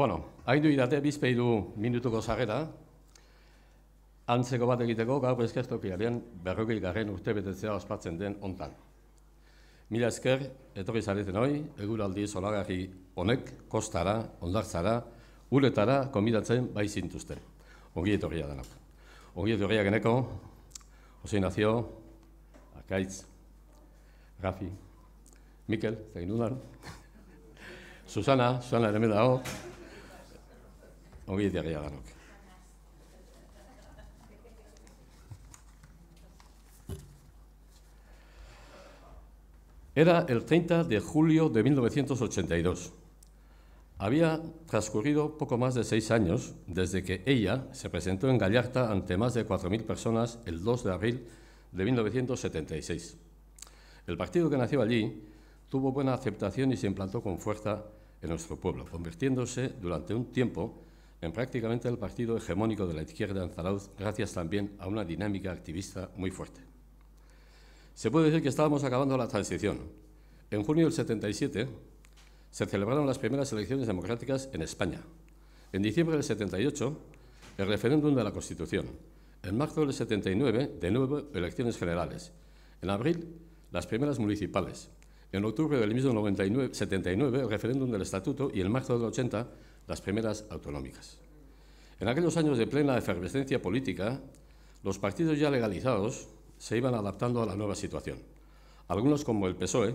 Bueno, haidu idate, bizpeidu minutuko zagera Antzeko bat egiteko, gau bezkeztu kirabian, garren garen urte betetzea ospatzen den ontan. Mila esker, etorri zareten hoi, eguraldi solagarri honek, kostara, ondartzara, uletara, komidatzen bai Ongi etorriak denak. Ongi etorriak geneko, Jose Inazio, Akaitz, Rafi, Mikel, Peinudan, Susana, Susana ere meda Era el 30 de julio de 1982. Había transcurrido poco más de seis años desde que ella se presentó en Gallarta ante más de 4.000 personas el 2 de abril de 1976. El partido que nació allí tuvo buena aceptación y se implantó con fuerza en nuestro pueblo, convirtiéndose durante un tiempo en prácticamente el partido hegemónico de la izquierda en Zarauz, gracias también a una dinámica activista muy fuerte. Se puede decir que estábamos acabando la transición. En junio del 77 se celebraron las primeras elecciones democráticas en España. En diciembre del 78, el referéndum de la Constitución. En marzo del 79, de nuevo, elecciones generales. En abril, las primeras municipales. En octubre del mismo 79, el referéndum del Estatuto y en marzo del 80, las primeras autonómicas. En aquellos años de plena efervescencia política, los partidos ya legalizados se iban adaptando a la nueva situación. Algunos, como el PSOE,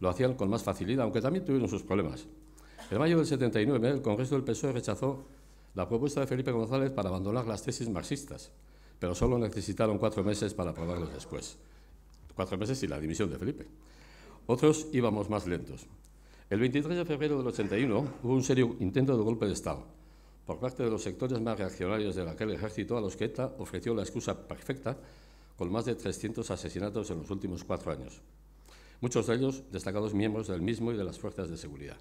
lo hacían con más facilidad, aunque también tuvieron sus problemas. En mayo del 79, el Congreso del PSOE rechazó la propuesta de Felipe González para abandonar las tesis marxistas, pero solo necesitaron cuatro meses para aprobarlo después. Cuatro meses y la dimisión de Felipe. Otros íbamos más lentos. El 23 de febrero del 81 hubo un serio intento de golpe de Estado por parte de los sectores más reaccionarios de aquel ejército a los que ETA ofreció la excusa perfecta con más de 300 asesinatos en los últimos cuatro años, muchos de ellos destacados miembros del mismo y de las fuerzas de seguridad.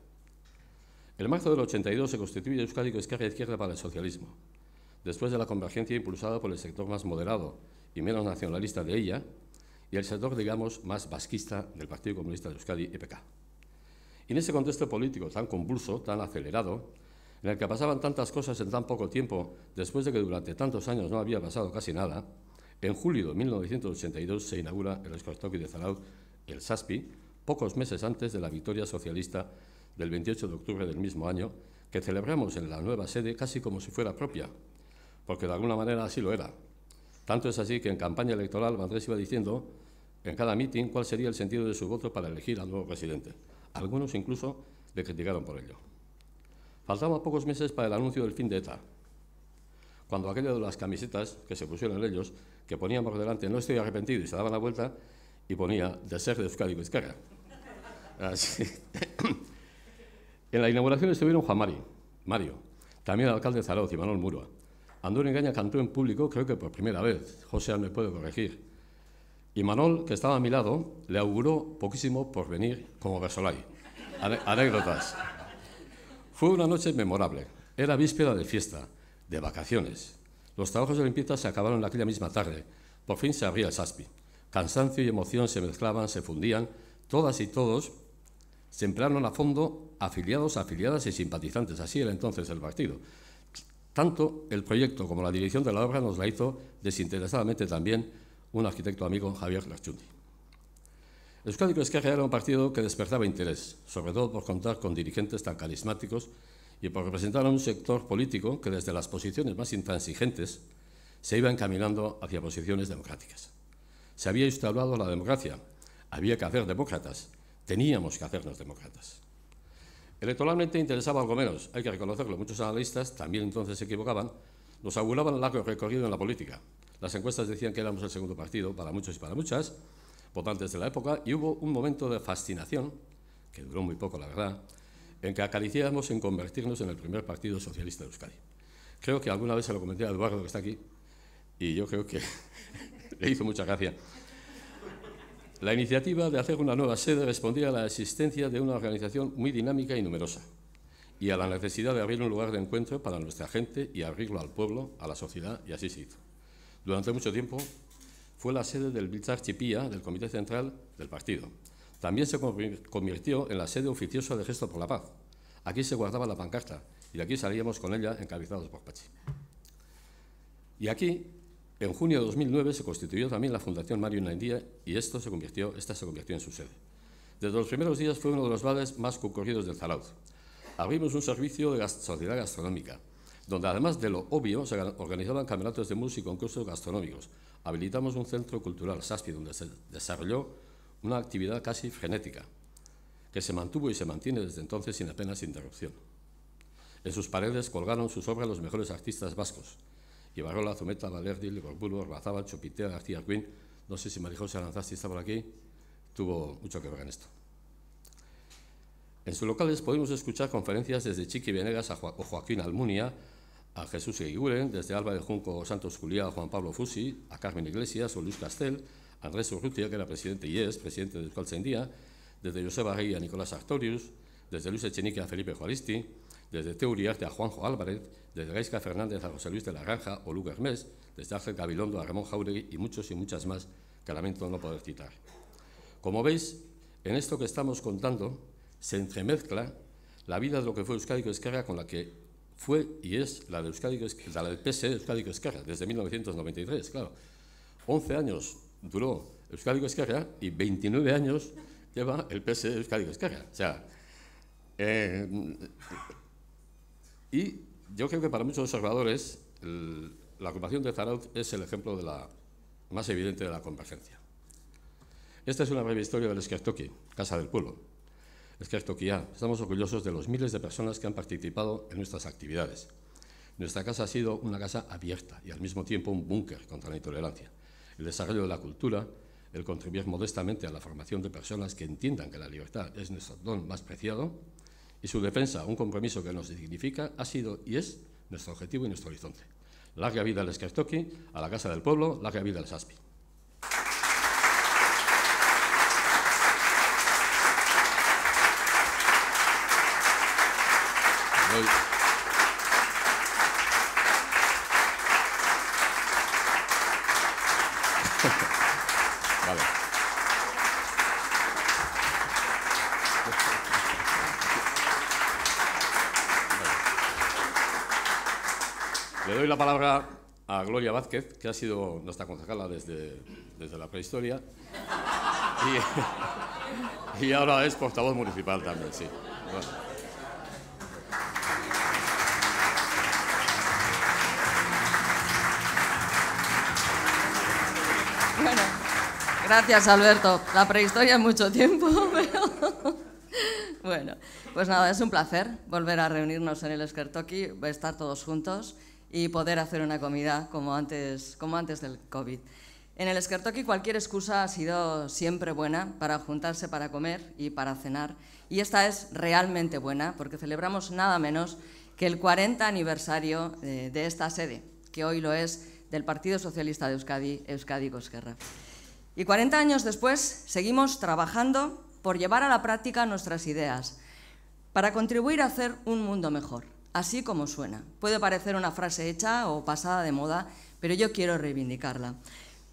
El marzo del 82 se constituye Euskadi con Esquerra Izquierda para el Socialismo, después de la convergencia impulsada por el sector más moderado y menos nacionalista de ella y el sector, digamos, más vasquista del Partido Comunista de Euskadi, EPK. Y en ese contexto político tan convulso, tan acelerado, en el que pasaban tantas cosas en tan poco tiempo, después de que durante tantos años no había pasado casi nada, en julio de 1982 se inaugura el Escostoqui de Zarau, el SASPI, pocos meses antes de la victoria socialista del 28 de octubre del mismo año, que celebramos en la nueva sede casi como si fuera propia, porque de alguna manera así lo era. Tanto es así que en campaña electoral Andrés iba diciendo en cada mitin cuál sería el sentido de su voto para elegir al nuevo presidente. Algunos incluso le criticaron por ello. Faltaban pocos meses para el anuncio del fin de ETA, cuando aquella de las camisetas que se pusieron en ellos, que ponían por delante no estoy arrepentido y se daba la vuelta, y ponía de ser de Euskadi Vizcarra. en la inauguración estuvieron Juan Mari, Mario, también el alcalde de Zaragoza y Manuel Murua. Andón Engaña cantó en público, creo que por primera vez, José me puede corregir, y Manol, que estaba a mi lado, le auguró poquísimo por venir como Versolay. Anécdotas. Fue una noche memorable. Era víspera de fiesta, de vacaciones. Los trabajos de limpieza se acabaron aquella misma tarde. Por fin se abría el saspi. Cansancio y emoción se mezclaban, se fundían. Todas y todos se emplearon a fondo afiliados, afiliadas y simpatizantes. Así era entonces el partido. Tanto el proyecto como la dirección de la obra nos la hizo desinteresadamente también un arquitecto amigo, Javier Lerchundi. es Esquerra era un partido que despertaba interés, sobre todo por contar con dirigentes tan carismáticos y por representar a un sector político que desde las posiciones más intransigentes se iba encaminando hacia posiciones democráticas. Se había instaurado la democracia, había que hacer demócratas, teníamos que hacernos demócratas. Electoralmente interesaba algo menos, hay que reconocerlo, muchos analistas también entonces se equivocaban, nos el largo recorrido en la política. Las encuestas decían que éramos el segundo partido para muchos y para muchas, votantes de la época, y hubo un momento de fascinación, que duró muy poco, la verdad, en que acariciábamos en convertirnos en el primer partido socialista de Euskadi. Creo que alguna vez se lo comenté a Eduardo, que está aquí, y yo creo que le hizo mucha gracia. La iniciativa de hacer una nueva sede respondía a la existencia de una organización muy dinámica y numerosa y a la necesidad de abrir un lugar de encuentro para nuestra gente y abrirlo al pueblo, a la sociedad, y así se hizo. Durante mucho tiempo fue la sede del Biltzar del Comité Central del Partido. También se convirtió en la sede oficiosa de Gesto por la Paz. Aquí se guardaba la pancarta y de aquí salíamos con ella encabezados por Pachi. Y aquí, en junio de 2009, se constituyó también la Fundación Mario India y esto se convirtió, esta se convirtió en su sede. Desde los primeros días fue uno de los bares más concurridos del Zarauz abrimos un servicio de sociedad gastronómica, donde además de lo obvio se organizaban campeonatos de música y concursos gastronómicos. Habilitamos un centro cultural, Saspi, donde se desarrolló una actividad casi frenética, que se mantuvo y se mantiene desde entonces sin apenas interrupción. En sus paredes colgaron sus obras los mejores artistas vascos, Ibarrola, Zumeta, Valerdi, Gorbulo, Razaba, Chopitea, García Quinn, no sé si María José está por aquí, tuvo mucho que ver en esto. En sus locales podemos escuchar conferencias desde Chiqui Venegas a Joaquín Almunia, a Jesús Eguiguren, desde Alba Junco Santos Juliá a Juan Pablo Fusi, a Carmen Iglesias o Luis Castel, a Andrés Urrutia, que era presidente y es presidente de se desde Joseba Rey a Nicolás Artorius, desde Luis Echenique a Felipe Juaristi, desde Uriarte a Juanjo Álvarez, desde Gaisca Fernández a José Luis de la Granja o Lugo Hermes, desde Ángel Gabilondo a Ramón Jauregui y muchos y muchas más que lamento no poder citar. Como veis, en esto que estamos contando, se entremezcla la vida de lo que fue Euskadi escarra con la que fue y es la de Euskadi la del PSE de Euskadi desde 1993, claro. 11 años duró Euskadi escarra y 29 años lleva el PSE de Euskadi O sea, eh, y yo creo que para muchos observadores la ocupación de Zaraut es el ejemplo de la, más evidente de la convergencia. Esta es una breve historia del Eskertoki, Casa del Pueblo, ya Estamos orgullosos de los miles de personas que han participado en nuestras actividades. Nuestra casa ha sido una casa abierta y al mismo tiempo un búnker contra la intolerancia. El desarrollo de la cultura, el contribuir modestamente a la formación de personas que entiendan que la libertad es nuestro don más preciado y su defensa, un compromiso que nos dignifica, ha sido y es nuestro objetivo y nuestro horizonte. Larga vida al Eskertoki, a la Casa del Pueblo, larga vida al SASPI. que ha sido nuestra concejala desde, desde la prehistoria. Y, ahora es portavoz municipal también, sí. Bueno. gracias Alberto. La prehistoria es mucho tiempo, pero... bueno, pues nada, es un placer volver a reunirnos en el Esquertoki, estar todos juntos y poder hacer una comida como antes, como antes del COVID. En el eskertoki cualquier excusa ha sido siempre buena para juntarse para comer y para cenar. Y esta es realmente buena porque celebramos nada menos que el 40 aniversario de, eh, de esta sede, que hoy lo es del Partido Socialista de Euskadi, Euskadi Cosquerra. Y 40 años después seguimos trabajando por llevar a la práctica nuestras ideas, para contribuir a hacer un mundo mejor así como suena. Puede parecer una frase hecha o pasada de moda, pero yo quiero reivindicarla.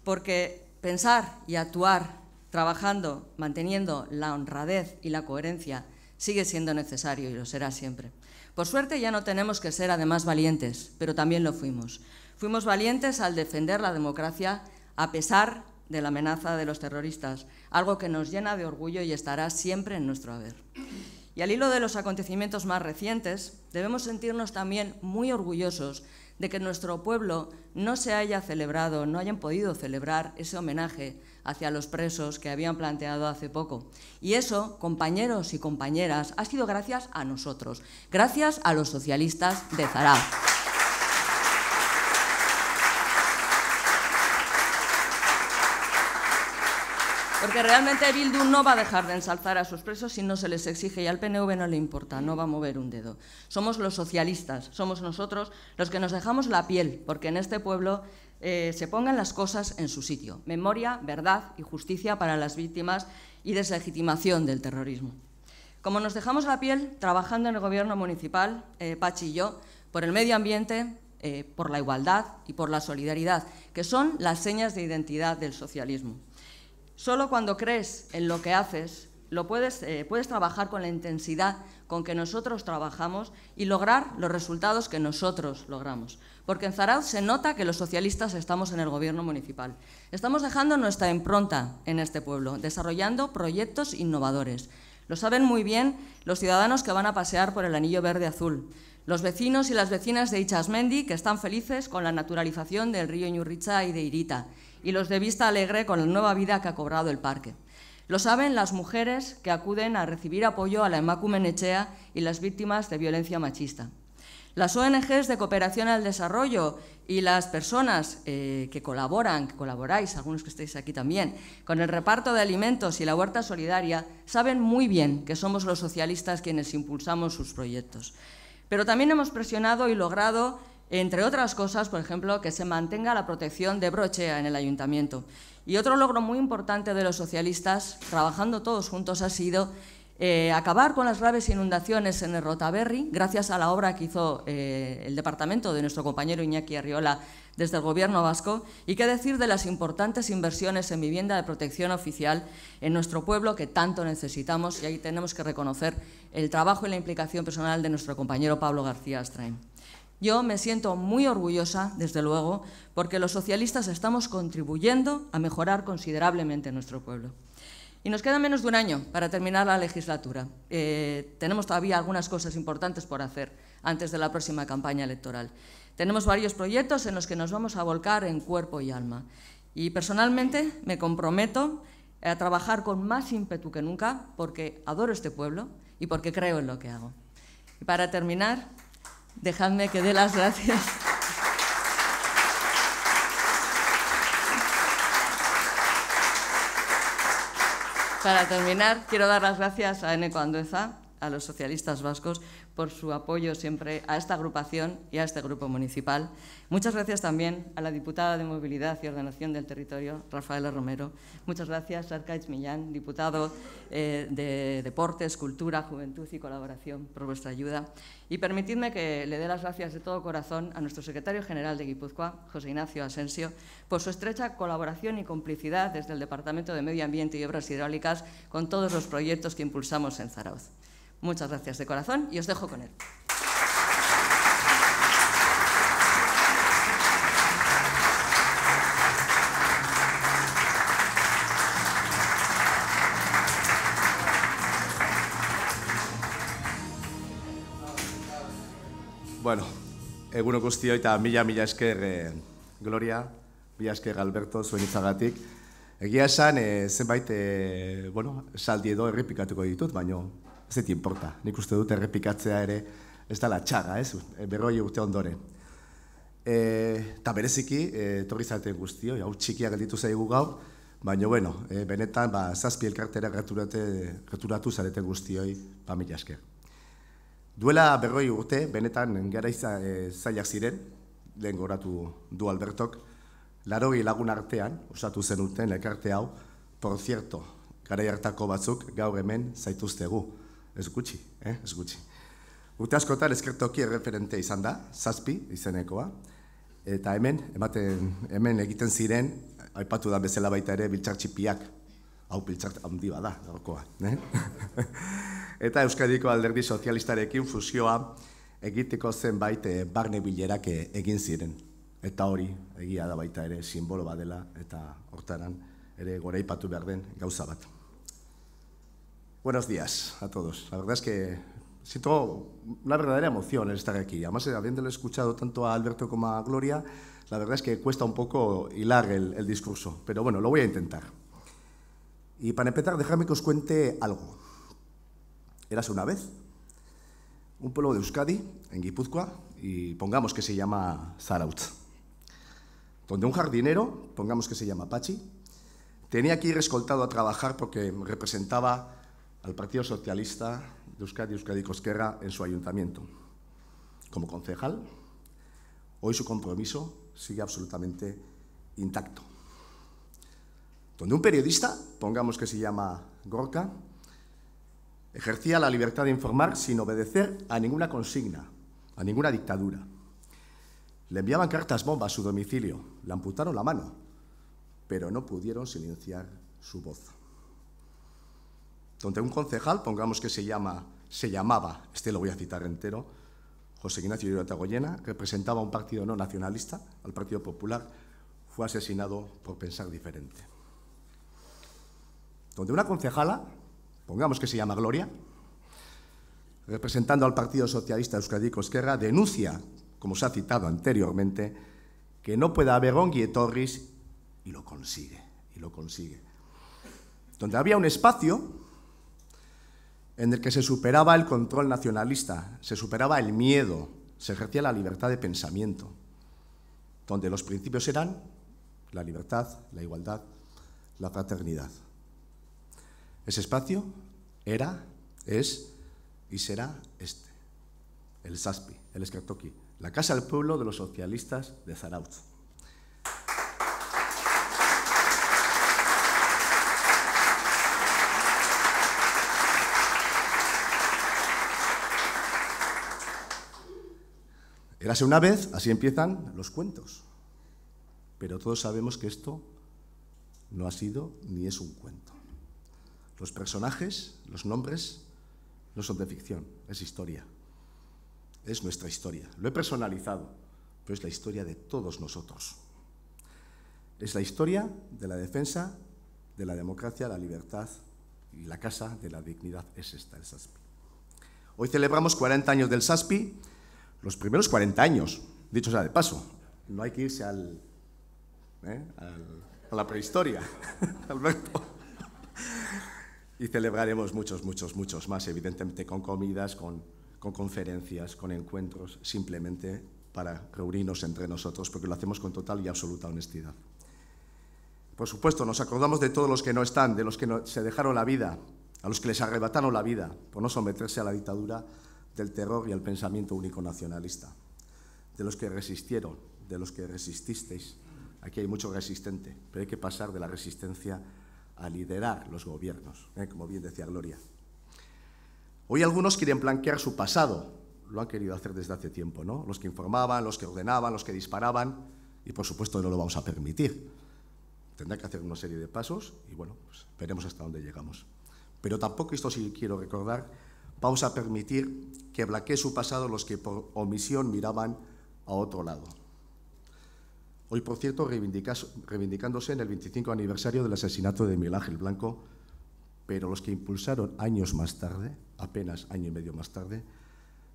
Porque pensar y actuar trabajando, manteniendo la honradez y la coherencia, sigue siendo necesario y lo será siempre. Por suerte ya no tenemos que ser además valientes, pero también lo fuimos. Fuimos valientes al defender la democracia a pesar de la amenaza de los terroristas, algo que nos llena de orgullo y estará siempre en nuestro haber. Y al hilo de los acontecimientos más recientes, debemos sentirnos también muy orgullosos de que nuestro pueblo no se haya celebrado, no hayan podido celebrar ese homenaje hacia los presos que habían planteado hace poco. Y eso, compañeros y compañeras, ha sido gracias a nosotros, gracias a los socialistas de Zaragoza. Porque realmente Bildu no va a dejar de ensalzar a sus presos si no se les exige y al PNV no le importa, no va a mover un dedo. Somos los socialistas, somos nosotros los que nos dejamos la piel, porque en este pueblo eh, se pongan las cosas en su sitio. Memoria, verdad y justicia para las víctimas y deslegitimación del terrorismo. Como nos dejamos la piel trabajando en el gobierno municipal, eh, Pachi y yo, por el medio ambiente, eh, por la igualdad y por la solidaridad, que son las señas de identidad del socialismo. Solo cuando crees en lo que haces, lo puedes, eh, puedes trabajar con la intensidad con que nosotros trabajamos y lograr los resultados que nosotros logramos. Porque en Zarauz se nota que los socialistas estamos en el gobierno municipal. Estamos dejando nuestra impronta en este pueblo, desarrollando proyectos innovadores. Lo saben muy bien los ciudadanos que van a pasear por el anillo verde azul, los vecinos y las vecinas de Ichasmendi que están felices con la naturalización del río Ñurricha y de Irita, y los de vista alegre con la nueva vida que ha cobrado el parque. Lo saben las mujeres que acuden a recibir apoyo a la en Echea y las víctimas de violencia machista. Las ONGs de cooperación al desarrollo y las personas eh, que colaboran, que colaboráis, algunos que estáis aquí también, con el reparto de alimentos y la huerta solidaria, saben muy bien que somos los socialistas quienes impulsamos sus proyectos. Pero también hemos presionado y logrado entre otras cosas, por ejemplo, que se mantenga la protección de Brochea en el ayuntamiento. Y otro logro muy importante de los socialistas, trabajando todos juntos, ha sido eh, acabar con las graves inundaciones en el Rotaberry, gracias a la obra que hizo eh, el departamento de nuestro compañero Iñaki Arriola desde el Gobierno vasco, y qué decir de las importantes inversiones en vivienda de protección oficial en nuestro pueblo que tanto necesitamos, y ahí tenemos que reconocer el trabajo y la implicación personal de nuestro compañero Pablo García Astraín. Yo me siento muy orgullosa, desde luego, porque los socialistas estamos contribuyendo a mejorar considerablemente nuestro pueblo. Y nos queda menos de un año para terminar la legislatura. Eh, tenemos todavía algunas cosas importantes por hacer antes de la próxima campaña electoral. Tenemos varios proyectos en los que nos vamos a volcar en cuerpo y alma. Y personalmente me comprometo a trabajar con más ímpetu que nunca porque adoro este pueblo y porque creo en lo que hago. Y para terminar, Dejadme que dé las gracias. Para terminar, quiero dar las gracias a Eneco Andueza, a los socialistas vascos por su apoyo siempre a esta agrupación y a este grupo municipal. Muchas gracias también a la diputada de Movilidad y Ordenación del Territorio, Rafaela Romero. Muchas gracias, Arcaich Millán, diputado eh, de Deportes, Cultura, Juventud y Colaboración, por vuestra ayuda. Y permitidme que le dé las gracias de todo corazón a nuestro secretario general de Guipúzcoa, José Ignacio Asensio, por su estrecha colaboración y complicidad desde el Departamento de Medio Ambiente y Obras Hidráulicas con todos los proyectos que impulsamos en Zarauz. Muchas gracias de corazón y os dejo con él. Bueno, egun okustio eta mila mila esker eh, Gloria, mila esker Alberto zuen itzagatik. Egia esan, eh, zenbait, eh, bueno, saldi edo errepikatuko ditut, baino ez dut inporta, nik uste dut errepikatzea ere, ez da latxaga, ez, e, berroi urte ondoren. E, ta bereziki, e, torri zate guztio, hau txikiak gelditu zaigu gau, baina, bueno, e, benetan, ba, zazpi elkartera gerturatu, gerturatu zarete guztioi, ba, mila esker. Duela berroi urte, benetan, gara izan e, zailak ziren, lehen goratu du Albertok, larogi lagun artean, osatu zen urtean, elkarte hau, por zierto, gara hartako batzuk, gaur hemen zaituztegu ez gutxi, eh? ez gutxi. Urte askotan eskertoki erreferente izan da, zazpi izenekoa, eta hemen, ematen, hemen egiten ziren, aipatu da bezala baita ere, biltzartxipiak, hau biltzart handi bada, gaurkoa. Eh? eta Euskadiko alderdi sozialistarekin fusioa egiteko zen eh, barne bilerak eh, egin ziren. Eta hori, egia da baita ere, simbolo badela, eta hortaran ere goraipatu behar den gauza bat. Buenos días a todos. La verdad es que siento una verdadera emoción el estar aquí. Además, eh, habiéndolo escuchado tanto a Alberto como a Gloria, la verdad es que cuesta un poco hilar el, el discurso, pero bueno, lo voy a intentar. Y para empezar, dejadme que os cuente algo. Eras una vez un pueblo de Euskadi, en Guipúzcoa, y pongamos que se llama Zaraut, donde un jardinero, pongamos que se llama Pachi, tenía que ir escoltado a trabajar porque representaba al Partido Socialista de Euskadi, Euskadi Cosquerra, en su ayuntamiento. Como concejal, hoy su compromiso sigue absolutamente intacto. Donde un periodista, pongamos que se llama Gorka, ejercía la libertad de informar sin obedecer a ninguna consigna, a ninguna dictadura. Le enviaban cartas bomba a su domicilio, le amputaron la mano, pero no pudieron silenciar su voz donde un concejal, pongamos que se, llama, se llamaba, este lo voy a citar entero, José Ignacio Llorata que representaba un partido no nacionalista, al Partido Popular, fue asesinado por pensar diferente. Donde una concejala, pongamos que se llama Gloria, representando al Partido Socialista Euskadi Cosquerra, denuncia, como se ha citado anteriormente, que no puede haber Torris y lo consigue, y lo consigue. Donde había un espacio en el que se superaba el control nacionalista, se superaba el miedo, se ejercía la libertad de pensamiento, donde los principios eran la libertad, la igualdad, la fraternidad. Ese espacio era, es y será este, el SASPI, el Skartoki, la Casa del Pueblo de los Socialistas de Zarauz. Érase una vez, así empiezan los cuentos. Pero todos sabemos que esto no ha sido ni es un cuento. Los personajes, los nombres, no son de ficción, es historia. Es nuestra historia. Lo he personalizado, pero es la historia de todos nosotros. Es la historia de la defensa de la democracia, la libertad y la casa de la dignidad. Es esta, el SASPI. Hoy celebramos 40 años del SASPI los primeros 40 años, dicho sea de paso. No hay que irse al, ¿eh? a la prehistoria, Alberto. Y celebraremos muchos, muchos, muchos más, evidentemente, con comidas, con, conferencias, con encuentros, simplemente para reunirnos entre nosotros, porque lo hacemos con total y absoluta honestidad. Por supuesto, nos acordamos de todos los que no están, de los que no, se dejaron la vida, a los que les arrebataron la vida por no someterse a la dictadura del terror y el pensamiento único nacionalista, de los que resistieron, de los que resististeis. Aquí hay mucho resistente, pero hay que pasar de la resistencia a liderar los gobiernos, ¿eh? como bien decía Gloria. Hoy algunos quieren blanquear su pasado, lo han querido hacer desde hace tiempo, ¿no? Los que informaban, los que ordenaban, los que disparaban, y por supuesto no lo vamos a permitir. Tendrá que hacer una serie de pasos y bueno, pues, veremos hasta dónde llegamos. Pero tampoco, esto sí quiero recordar, vamos a permitir que blaquee su pasado los que por omisión miraban a otro lado. Hoy, por cierto, reivindicándose en el 25 aniversario del asesinato de Miguel Ángel Blanco, pero los que impulsaron años más tarde, apenas año y medio más tarde,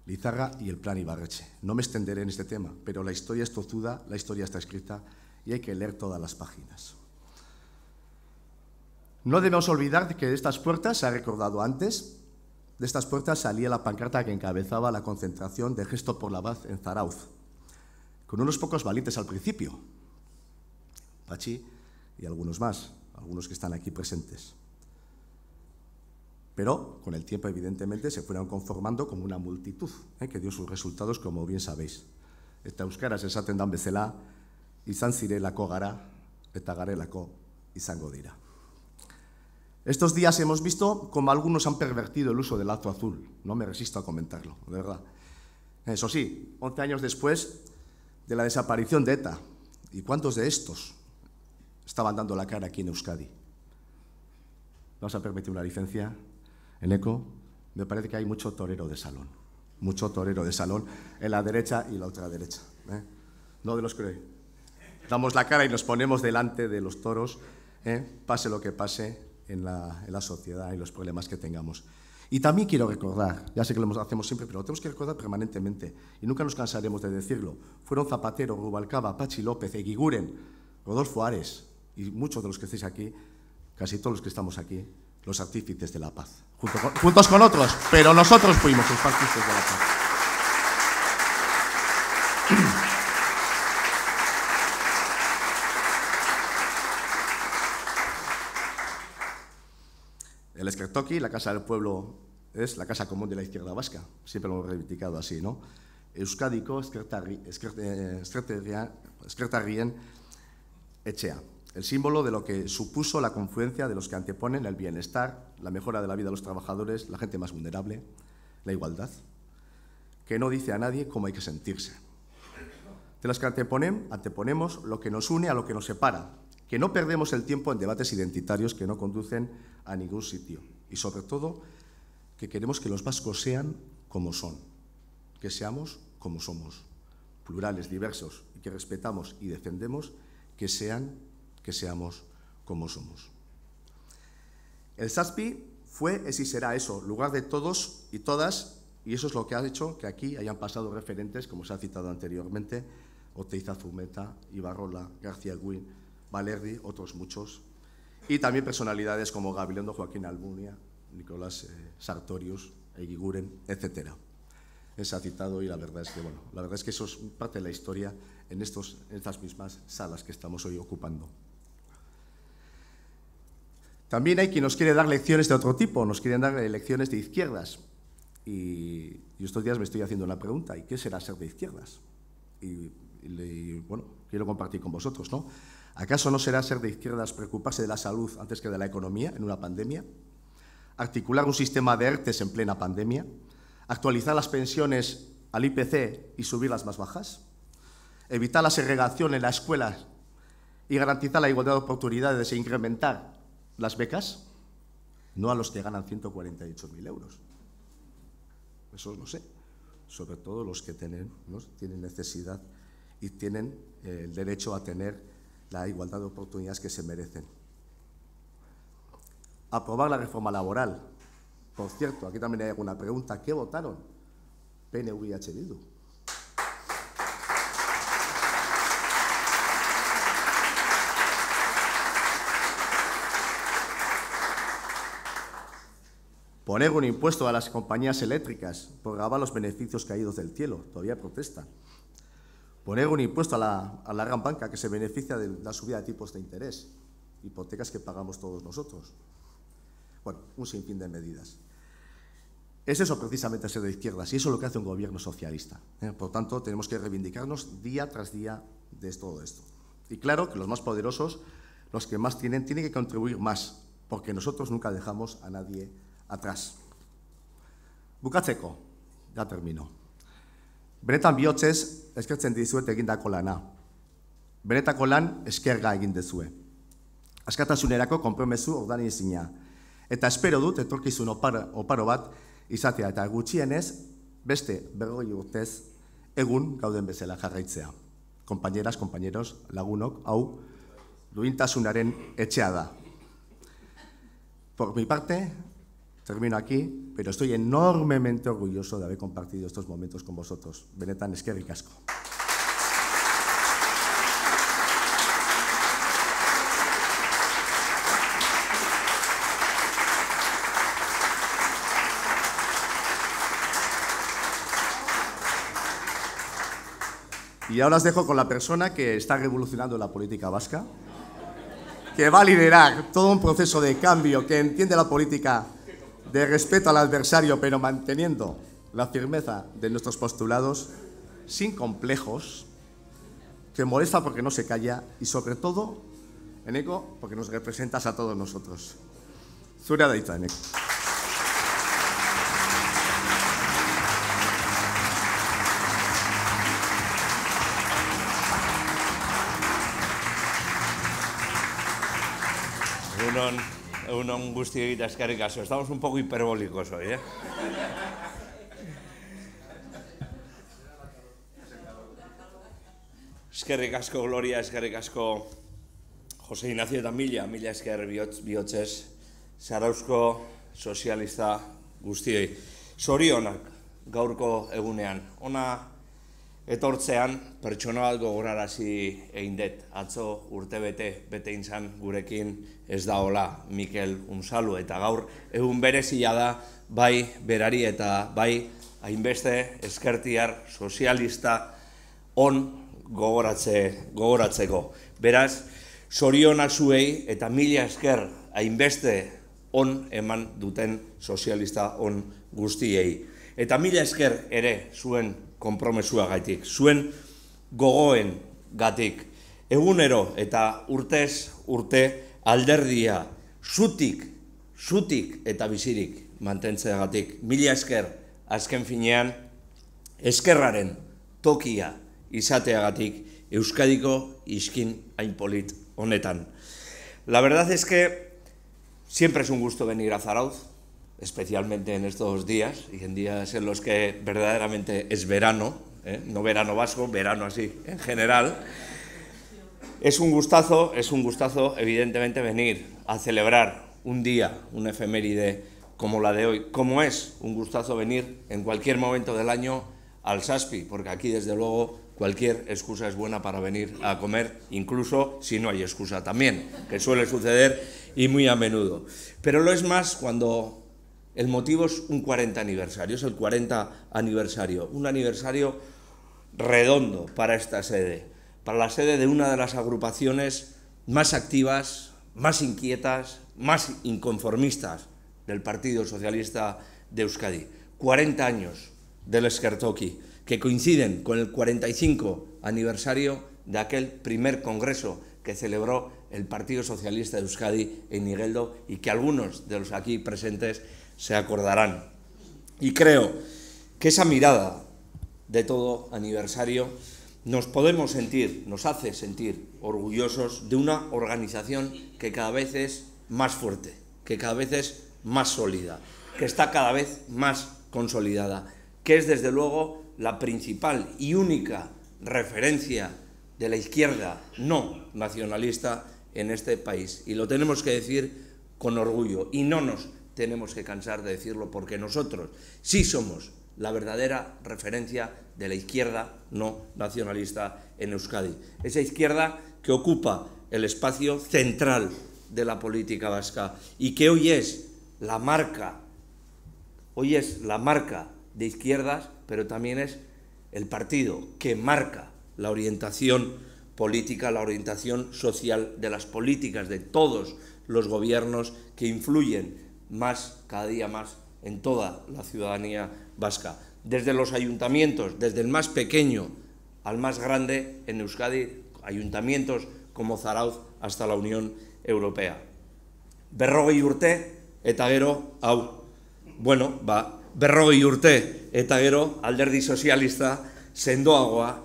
Lizarra y el plan Ibarreche. No me extenderé en este tema, pero la historia es tozuda, la historia está escrita y hay que leer todas las páginas. No debemos olvidar que estas puertas, se ha recordado antes, de estas puertas salía la pancarta que encabezaba la concentración de Gesto por la Paz en Zarauz, con unos pocos valientes al principio, Pachi y algunos más, algunos que están aquí presentes. Pero con el tiempo, evidentemente, se fueron conformando como una multitud, ¿eh? que dio sus resultados, como bien sabéis. Eta esaten dan bezela, izan zirelako gara eta garelako izango dira. Estos días hemos visto cómo algunos han pervertido el uso del acto azul. No me resisto a comentarlo, de verdad. Eso sí, 11 años después de la desaparición de ETA. ¿Y cuántos de estos estaban dando la cara aquí en Euskadi? ¿Nos ha permitido una licencia en eco? Me parece que hay mucho torero de salón. Mucho torero de salón en la derecha y la otra derecha. ¿eh? No de los que damos la cara y nos ponemos delante de los toros, ¿eh? pase lo que pase, en la, sociedad y los problemas que tengamos. Y también quiero recordar, ya sé que lo hacemos siempre, pero lo tenemos que recordar permanentemente, y nunca nos cansaremos de decirlo, fueron Zapatero, Rubalcaba, Pachi López, Eguiguren, Rodolfo Ares, y muchos de los que estáis aquí, casi todos los que estamos aquí, los artífices de la paz, juntos con otros, pero nosotros fuimos los artífices de la paz. El la Casa del Pueblo, es la Casa Común de la Izquierda Vasca. Siempre lo hemos reivindicado así, ¿no? Euskadiko Eskertarrien Echea. El símbolo de lo que supuso la confluencia de los que anteponen el bienestar, la mejora de la vida de los trabajadores, la gente más vulnerable, la igualdad, que no dice a nadie cómo hay que sentirse. De las que anteponen, anteponemos lo que nos une a lo que nos separa, que no perdemos el tiempo en debates identitarios que no conducen a ningún sitio y sobre todo que queremos que los vascos sean como son, que seamos como somos, plurales, diversos y que respetamos y defendemos que sean que seamos como somos. El SASPI fue, es y será eso, lugar de todos y todas, y eso es lo que ha hecho que aquí hayan pasado referentes, como se ha citado anteriormente, Oteiza Zumeta, Ibarrola, García Guin, Valerdi, otros muchos, y también personalidades como Gabilondo Joaquín Almunia, Nicolás eh, Sartorius, Eguiguren, etc. Esa ha citado y la verdad es que, bueno, la verdad es que eso es parte de la historia en, estos, estas mismas salas que estamos hoy ocupando. También hay quien nos quiere dar lecciones de otro tipo, nos quieren dar eh, lecciones de izquierdas. Y, estos días me estoy haciendo una pregunta, ¿y qué será ser de izquierdas? Y, y bueno, quiero compartir con vosotros, ¿no? ¿Acaso no será ser de izquierdas preocuparse de la salud antes que de la economía en una pandemia? ¿Articular un sistema de ERTES en plena pandemia? ¿Actualizar las pensiones al IPC y subir las más bajas? ¿Evitar la segregación en la escuela y garantizar la igualdad de oportunidades e incrementar las becas? No a los que ganan 148.000 euros. Eso no sé. Sobre todo los que tienen, tienen necesidad y tienen eh, el derecho a tener la igualdad de oportunidades que se merecen. Aprobar la reforma laboral. Por cierto, aquí también hay alguna pregunta. ¿Qué votaron? PNV y H. Poner un impuesto a las compañías eléctricas por grabar los beneficios caídos del cielo. Todavía protestan poner un impuesto a la, gran banca que se beneficia de la subida de tipos de interés, hipotecas que pagamos todos nosotros. Bueno, un sinfín de medidas. Es eso precisamente ser de izquierdas y eso es lo que hace un gobierno socialista. ¿eh? Por tanto, tenemos que reivindicarnos día tras día de todo esto. Y claro que los más poderosos, los que más tienen, tienen que contribuir más, porque nosotros nunca dejamos a nadie atrás. Bucacheco, ya termino. Benetan bihotzez eskertzen dizuet egindako lana. Benetako lan eskerga egin dezue. Askatasunerako konpromesu ordan izina. Eta espero dut etorkizun oparo, oparo bat izatea eta gutxienez beste berroi urtez egun gauden bezala jarraitzea. Kompañeras, kompañeros, lagunok, hau, duintasunaren etxea da. Por mi parte, Termino aquí, pero estoy enormemente orgulloso de haber compartido estos momentos con vosotros. Benetan, es que Casco. Y ahora os dejo con la persona que está revolucionando la política vasca, que va a liderar todo un proceso de cambio, que entiende la política de respeto al adversario, pero manteniendo la firmeza de nuestros postulados, sin complejos, que molesta porque no se calla y sobre todo, Eneco, porque nos representas a todos nosotros. Zura de Eneco. un on guzti egita eskarrik aso. Estamos un poco hiperbólicos hoy, eh? Eskerrik asko, Gloria, eskerrik asko, Jose Ignacio eta Mila, Mila esker bihotz, bihotzez, Zarauzko sozialista guztiei. Sorionak, gaurko egunean, ona etortzean pertsona bat gogorarazi egin dut. Atzo urte bete, bete gurekin ez da hola Mikel Unzalu eta gaur egun berezia da bai berari eta bai hainbeste eskertiar sozialista on gogoratze, gogoratzeko. Beraz, soriona zuei eta mila esker hainbeste on eman duten sozialista on guztiei. Eta mila esker ere zuen ...kompromesua gaitik, zuen gogoen gatik, egunero eta urtez urte alderdia, zutik, zutik eta bizirik mantentzea gatik. Mila esker, azken finean, eskerraren tokia izateagatik Euskadiko iskin hainpolit honetan. La verdad es que siempre es un gusto venir a Zarauz, especialmente en estos días y en días en los que verdaderamente es verano, ¿eh? no verano vasco, verano así en general. Es un gustazo, es un gustazo evidentemente venir a celebrar un día, una efeméride como la de hoy, como es un gustazo venir en cualquier momento del año al Saspi, porque aquí desde luego cualquier excusa es buena para venir a comer, incluso si no hay excusa también, que suele suceder y muy a menudo. Pero lo es más cuando el motivo es un 40 aniversario, es el 40 aniversario, un aniversario redondo para esta sede, para la sede de una de las agrupaciones más activas, más inquietas, más inconformistas del Partido Socialista de Euskadi. 40 años del Eskertoki, que coinciden con el 45 aniversario de aquel primer congreso que celebró el Partido Socialista de Euskadi en Nigeldo y que algunos de los aquí presentes se acordarán. Y creo que esa mirada de todo aniversario nos podemos sentir, nos hace sentir orgullosos de una organización que cada vez es más fuerte, que cada vez es más sólida, que está cada vez más consolidada, que es desde luego la principal y única referencia de la izquierda no nacionalista en este país. Y lo tenemos que decir con orgullo y no nos tenemos que cansar de decirlo porque nosotros sí somos la verdadera referencia de la izquierda no nacionalista en Euskadi. Esa izquierda que ocupa el espacio central de la política vasca y que hoy es la marca, hoy es la marca de izquierdas, pero también es el partido que marca la orientación política, la orientación social de las políticas de todos los gobiernos que influyen más, cada día más, en toda la ciudadanía vasca. Desde los ayuntamientos, desde el más pequeño al más grande en Euskadi, ayuntamientos como Zarauz hasta la Unión Europea. Berrogei urte eta gero, hau, bueno, va, berrogei urte eta gero alderdi agua, sendoagoa,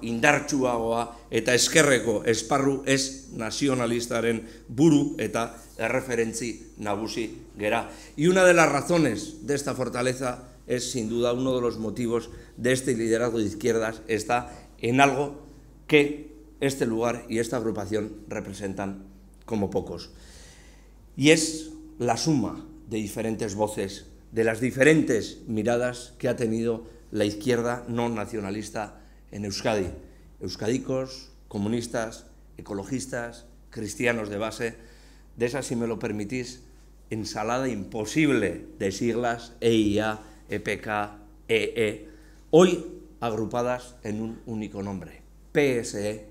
agua, eta eskerreko esparru nacionalista nazionalistaren buru eta referenci nagusi gera. Y una de las razones de esta fortaleza es sin duda uno de los motivos de este liderazgo de izquierdas está en algo que este lugar y esta agrupación representan como pocos. Y es la suma de diferentes voces, de las diferentes miradas que ha tenido la izquierda no nacionalista en Euskadi. Euskadicos, comunistas, ecologistas, cristianos de base, de esa, si me lo permitís, ensalada imposible de siglas EIA, EPK, EE, hoy agrupadas en un único nombre, PSE,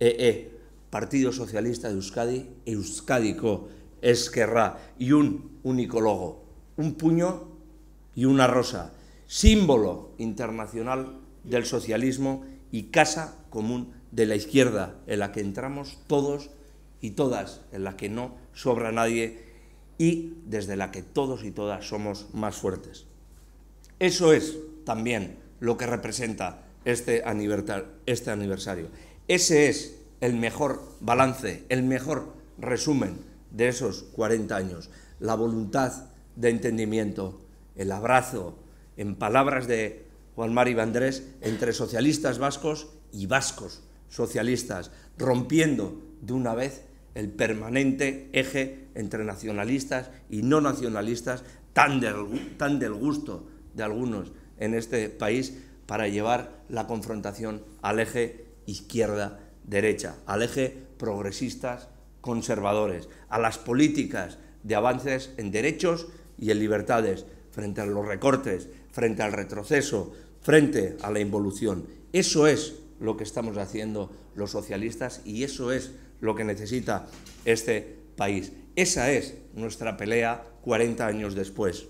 EE, Partido Socialista de Euskadi, Euskadico, Esquerra, y un único logo, un puño y una rosa, símbolo internacional del socialismo y casa común de la izquierda, en la que entramos todos y todas, en las que no sobra nadie y desde la que todos y todas somos más fuertes. Eso es también lo que representa este, este aniversario. Ese es el mejor balance, el mejor resumen de esos 40 años. La voluntad de entendimiento, el abrazo, en palabras de Juan Mariba Andrés... entre socialistas vascos y vascos socialistas, rompiendo de una vez el permanente eje entre nacionalistas y no nacionalistas, tan del, gusto de algunos en este país, para llevar la confrontación al eje izquierda-derecha, al eje progresistas-conservadores, a las políticas de avances en derechos y en libertades, frente a los recortes, frente al retroceso, frente a la involución. Eso es lo que estamos haciendo los socialistas y eso es lo que necesita este país. Esa es nuestra pelea 40 años después.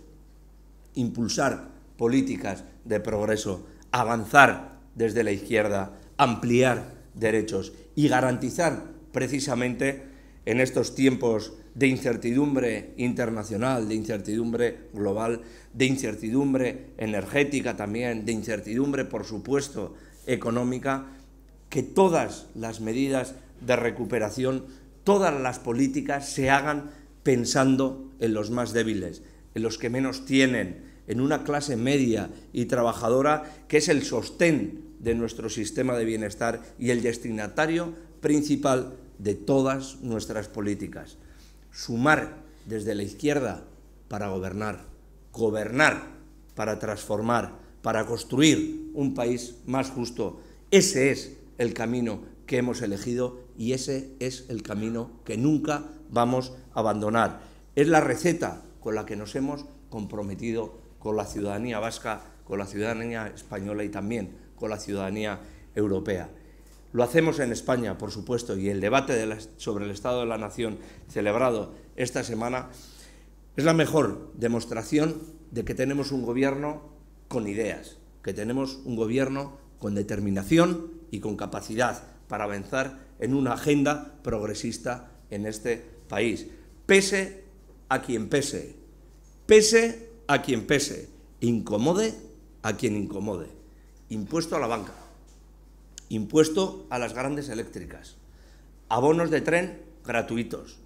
Impulsar políticas de progreso, avanzar desde la izquierda, ampliar derechos y garantizar precisamente en estos tiempos de incertidumbre internacional, de incertidumbre global, de incertidumbre energética también, de incertidumbre, por supuesto, económica, que todas las medidas de recuperación, todas las políticas se hagan pensando en los más débiles, en los que menos tienen, en una clase media y trabajadora que es el sostén de nuestro sistema de bienestar y el destinatario principal de todas nuestras políticas. Sumar desde la izquierda para gobernar, gobernar para transformar, para construir un país más justo. Ese es el camino que hemos elegido y ese es el camino que nunca vamos a abandonar. Es la receta con la que nos hemos comprometido con la ciudadanía vasca, con la ciudadanía española y también con la ciudadanía europea. Lo hacemos en España, por supuesto, y el debate sobre el Estado de la Nación celebrado esta semana es la mejor demostración de que tenemos un gobierno con ideas, que tenemos un gobierno con determinación y con capacidad para avanzar en una agenda progresista en este país. Pese a quien pese, pese a quien pese, incomode a quien incomode. Impuesto a la banca, impuesto a las grandes eléctricas, abonos de tren gratuitos,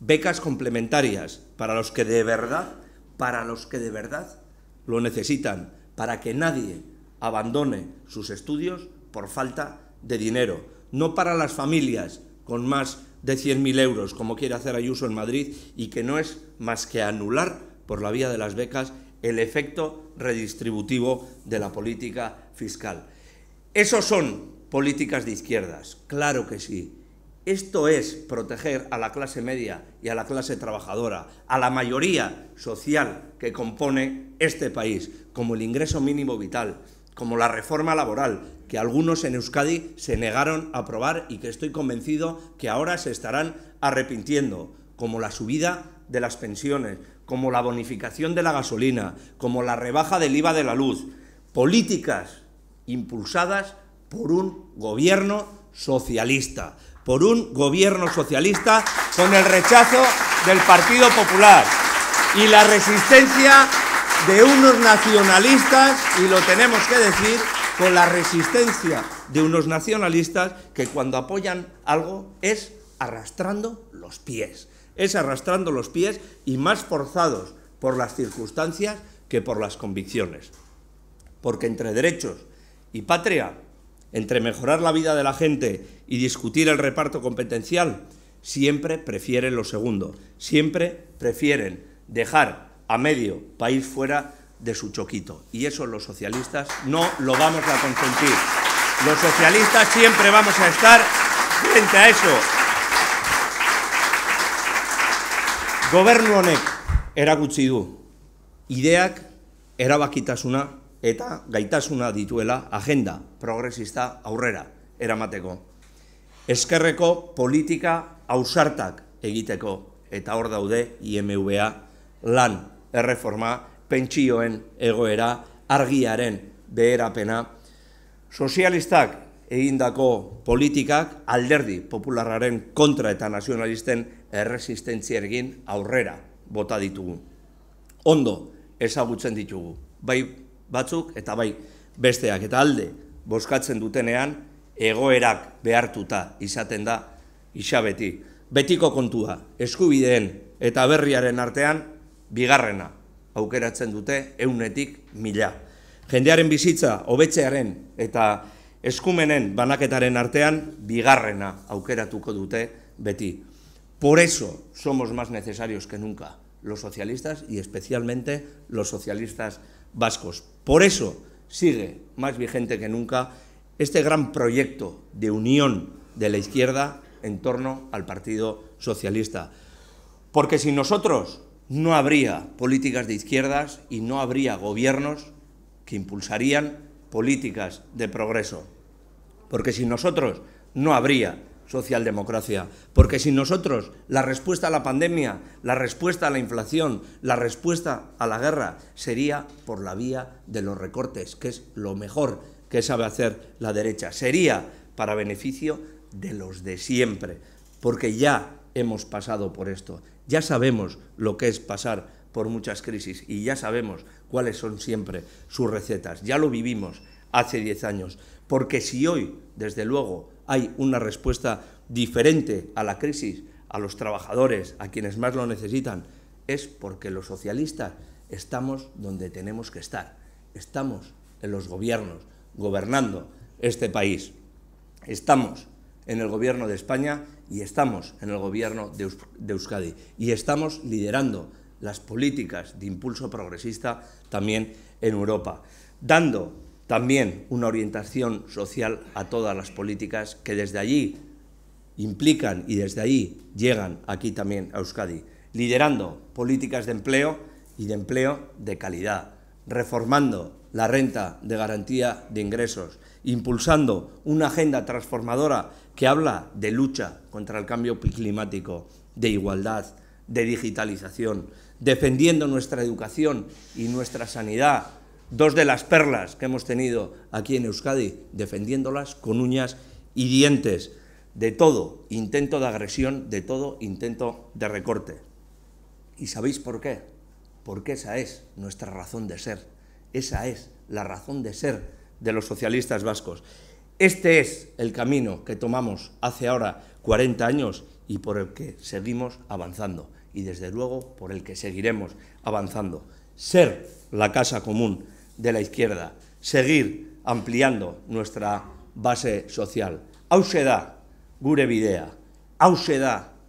becas complementarias para los que de verdad, para los que de verdad lo necesitan, para que nadie abandone sus estudios por falta de dinero no para las familias con más de 100.000 euros, como quiere hacer Ayuso en Madrid, y que no es más que anular por la vía de las becas el efecto redistributivo de la política fiscal. Esos son políticas de izquierdas, claro que sí. Esto es proteger a la clase media y a la clase trabajadora, a la mayoría social que compone este país, como el ingreso mínimo vital, como la reforma laboral, que algunos en Euskadi se negaron a aprobar y que estoy convencido que ahora se estarán arrepintiendo, como la subida de las pensiones, como la bonificación de la gasolina, como la rebaja del IVA de la luz. Políticas impulsadas por un gobierno socialista, por un gobierno socialista con el rechazo del Partido Popular y la resistencia de unos nacionalistas, y lo tenemos que decir, con la resistencia de unos nacionalistas que cuando apoyan algo es arrastrando los pies. Es arrastrando los pies y más forzados por las circunstancias que por las convicciones. Porque entre derechos y patria, entre mejorar la vida de la gente y discutir el reparto competencial, siempre prefieren lo segundo, siempre prefieren dejar a medio país fuera de su choquito. Y eso los socialistas no lo vamos a consentir. Los socialistas siempre vamos a estar frente a eso. Gobernu honek eragutzi du ideak erabakitasuna eta gaitasuna dituela agenda progresista aurrera eramateko. Eskerreko politika ausartak egiteko eta hor daude IMVA lan erreforma pentsioen egoera argiaren beherapena. Sozialistak egindako politikak alderdi popularraren kontra eta nazionalisten erresistentziergin aurrera bota ditugu. Ondo ezagutzen ditugu, bai batzuk eta bai besteak eta alde boskatzen dutenean egoerak behartuta izaten da isabeti. Betiko kontua, eskubideen eta berriaren artean, bigarrena aukeratzen dute eunetik mila. Jendearen bizitza, hobetzearen eta eskumenen banaketaren artean bigarrena aukeratuko dute beti. Por eso somos más necesarios que nunca los socialistas y especialmente los socialistas vascos. Por eso sigue más vigente que nunca este gran proyecto de unión de la izquierda en torno al Partido Socialista. Porque si nosotros no habría políticas de izquierdas y no habría gobiernos que impulsarían políticas de progreso. Porque sin nosotros no habría socialdemocracia. Porque sin nosotros la respuesta a la pandemia, la respuesta a la inflación, la respuesta a la guerra sería por la vía de los recortes, que es lo mejor que sabe hacer la derecha. Sería para beneficio de los de siempre, porque ya hemos pasado por esto. Ya sabemos lo que es pasar por muchas crisis y ya sabemos cuáles son siempre sus recetas. Ya lo vivimos hace 10 años. Porque si hoy, desde luego, hay una respuesta diferente a la crisis, a los trabajadores, a quienes más lo necesitan, es porque los socialistas estamos donde tenemos que estar. Estamos en los gobiernos, gobernando este país. Estamos en el gobierno de España y estamos en el gobierno de, Euskadi. Y estamos liderando las políticas de impulso progresista también en Europa, dando también una orientación social a todas las políticas que desde allí implican y desde allí llegan aquí también a Euskadi, liderando políticas de empleo y de empleo de calidad, reformando la renta de garantía de ingresos, impulsando una agenda transformadora que habla de lucha contra el cambio climático, de igualdad, de digitalización, defendiendo nuestra educación y nuestra sanidad, dos de las perlas que hemos tenido aquí en Euskadi, defendiéndolas con uñas y dientes, de todo intento de agresión, de todo intento de recorte. ¿Y sabéis por qué? Porque esa es nuestra razón de ser, esa es la razón de ser de los socialistas vascos. Este es el camino que tomamos hace ahora 40 años y por el que seguimos avanzando y desde luego por el que seguiremos avanzando. Ser la casa común de la izquierda, seguir ampliando nuestra base social. gure bidea,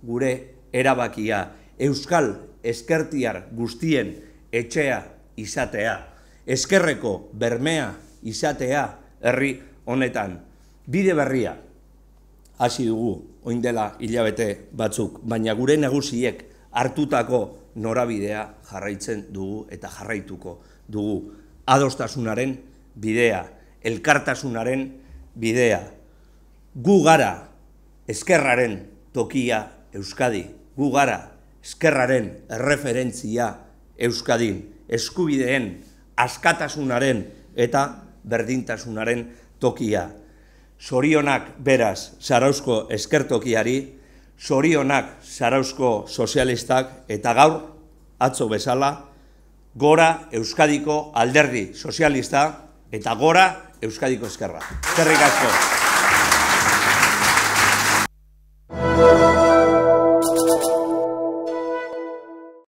gure erabakia, euskal eskertiar guztien etxea izatea, eskerreko bermea izatea herri honetan bide berria hasi dugu oin dela hilabete batzuk, baina gure nagusiek hartutako norabidea jarraitzen dugu eta jarraituko dugu adostasunaren bidea, elkartasunaren bidea. Gu gara eskerraren tokia Euskadi, gu gara eskerraren erreferentzia Euskadin, eskubideen askatasunaren eta berdintasunaren tokia. Sorionak beraz Zarauzko eskertokiari, sorionak Sarauzko sozialistak eta gaur atzo bezala, gora Euskadiko alderdi sozialista eta gora Euskadiko eskerra. Zerrik asko.